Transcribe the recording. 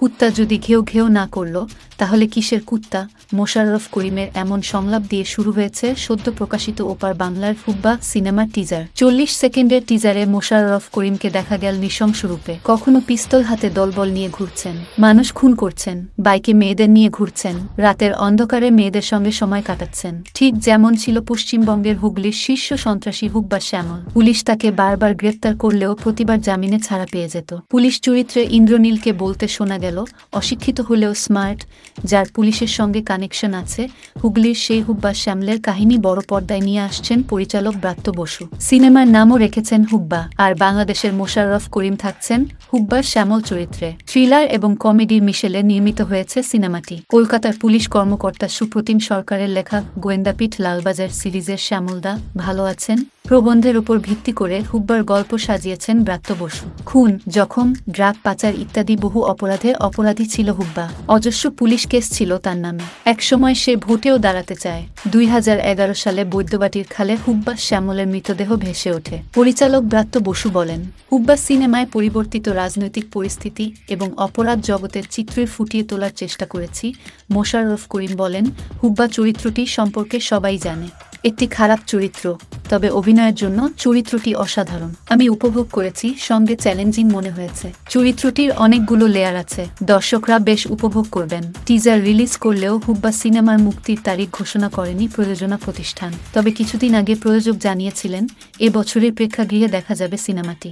কুত্তা যদি ঘেউ ঘেউ না করল তাহলে কিসের কুত্তা মোশাররফ করিমের এমন সংলাপ দিয়ে শুরু হয়েছে সদ্য প্রকাশিত ওপার বাংলার ফুব্বা সিনেমার টিজার চল্লিশ সেকেন্ডের টিজারে মোশাররফ করিমকে দেখা গেল নৃশংস রূপে কখনো পিস্তল হাতে দলবল নিয়ে ঘুরছেন মানুষ খুন করছেন বাইকে মেয়েদের নিয়ে ঘুরছেন রাতের অন্ধকারে মেয়েদের সঙ্গে সময় কাটাচ্ছেন ঠিক যেমন ছিল পশ্চিমবঙ্গের হুগলির শীর্ষ সন্ত্রাসী হুব্বা শ্যামল পুলিশ তাকে বারবার গ্রেপ্তার করলেও প্রতিবার জামিনে ছাড়া পেয়ে যেত পুলিশ চরিত্রে ইন্দ্রনীলকে বলতে শোনা গেল অশিক্ষিত হলেও স্মার্ট যার পুলিশের সঙ্গে কানেকশন আছে হুগলির সেই হুব্বা শ্যামলের কাহিনী বড় পর্দায় নিয়ে আসছেন পরিচালক ব্রাত্য বসু সিনেমার নামও রেখেছেন হুব্বা আর বাংলাদেশের মোশাররফ করিম থাকছেন হুব্বার শ্যামল চরিত্রে থ্রিলার এবং কমেডির মিশেলে নির্মিত হয়েছে সিনেমাটি কলকাতার পুলিশ কর্মকর্তা সুপ্রতিম সরকারের লেখা গোয়েন্দাপীঠ লালবাজার সিরিজের শ্যামলদা ভালো আছেন প্রবন্ধের উপর ভিত্তি করে হুব্বার গল্প সাজিয়েছেন ব্রাত্য বসু খুন জখম ড্রাগ পাচার ইত্যাদি বহু অপরাধে অপরাধী ছিল হুব্বা অজস্র পুলিশ কেস ছিল তার নামে একসময় সে ভোটেও দাঁড়াতে চায় দুই সালে বৈদ্যবাটির খালে হুব্বা শ্যামলের মৃতদেহ ভেসে ওঠে পরিচালক ব্রাত্য বসু বলেন হুব্বা সিনেমায় পরিবর্তিত রাজনৈতিক পরিস্থিতি এবং অপরাধ জগতের চিত্রই ফুটিয়ে তোলার চেষ্টা করেছি মোশাররফ করিম বলেন হুব্বা চরিত্রটি সম্পর্কে সবাই জানে একটি খারাপ চরিত্র তবে অভিনয়ের জন্য চরিত্রটি অসাধারণ আমি উপভোগ করেছি সঙ্গে চ্যালেঞ্জিং মনে হয়েছে চরিত্রটির অনেকগুলো লেয়ার আছে দর্শকরা বেশ উপভোগ করবেন টিজার রিলিজ করলেও হুব্বা সিনেমার মুক্তির তারিখ ঘোষণা করেনি প্রযোজনা প্রতিষ্ঠান তবে কিছুদিন আগে প্রযোজক জানিয়েছিলেন এ বছরের প্রেক্ষাগৃহে দেখা যাবে সিনেমাটি